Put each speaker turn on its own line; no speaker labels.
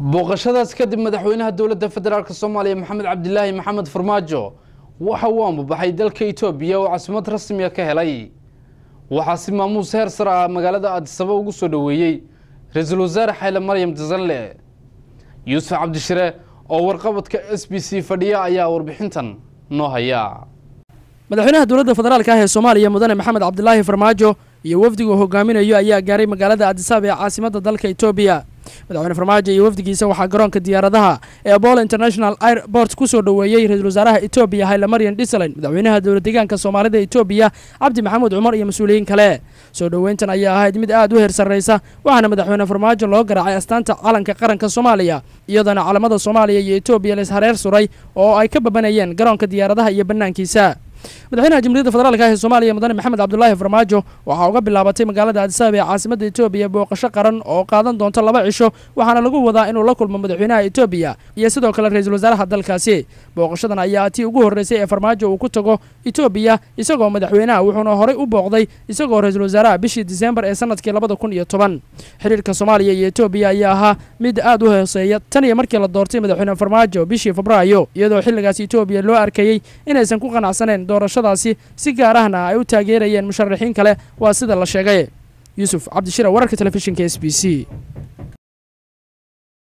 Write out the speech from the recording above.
booqashadaas kadib madaxweynaha dowladda federaalk soomaaliya maxamed cabdilaahi maxamed farmaajo waxa uu ambabaxay dalka itoobiya oo caasimad rasmiga ka helay waxaasi maamuus heer sar ah magaalada addisaba ugu soo dhoweeyey ra-iisul wasaare xayle maryam jasalle yuusuf cabdishire oo warqabadka s b c fadhiya ayaa warbixintan
noo haya madaxweynaha dowladda federaalk ah ee soomaaliya mudane maxamed cabdilaahi farmaajo iyo wafdigu hogaaminayo ayaa gaaray magaalada addisaba ee caasimada dalka itoobiya madaxweyne farmaajo iyo wafdigiisa waxaa garoonka diyaaradaha ee abolo international airport kusoo dhoweeyey ra-isul wasaaraha etoobiya haylamaryan dhiselyn madaxweynaha dowladdeegaanka soomaalida etoobiya cabdi maxamuud cumar iyo mas-uuliyiin kale soo dhoweyntan ayaa ahayd mid aad u heer sarraysa waxaana madaxweyne farmaajo loo garaacay astaanta calanka qaranka soomaaliya iyadoona calamada soomaaliya iyo etoobiya laishareer suray oo ay ka babanayeen garoonka diyaaradaha iyo bannaankiisa madaxweynaha jamhuuriyadda federaalka ah ee soomaaliya mudane maxamed cabdulaahi farmaajo waxaa uga bilaabatay magaalada adisaaba ee caasimadda etoobiya booqasho qaran oo qaadan doonto laba cisho waxaana lagu wadaa inuu la kulmo madaxweynaha etoobiya iyo sidoo kale ra-iisul wasaaraha dalkaasi booqashadan ayaa tii ugu horreysay ee farmaajo uu ku tago etoobiya isagoo madaxweynaha wuxuuna horey u booqday isagoo ra-iisul wasaaraha bishii diseembar ee sanadkii labada kun iyo toban xiriirka soomaaliya iyo etoobiya ayaa ahaa mid aad u hooseeya tan iyo markii la doortay madaxweyne farmaajo bishii febraayo iyadoo xilligaas etoobiya loo arkayey inaysan ku qanacsaneen doorashada doorashadaasi si gaar ay u taageerayeen musharaxiin kale waa sida la sheegay yuusuf cabdishire wararka telefishinka s b c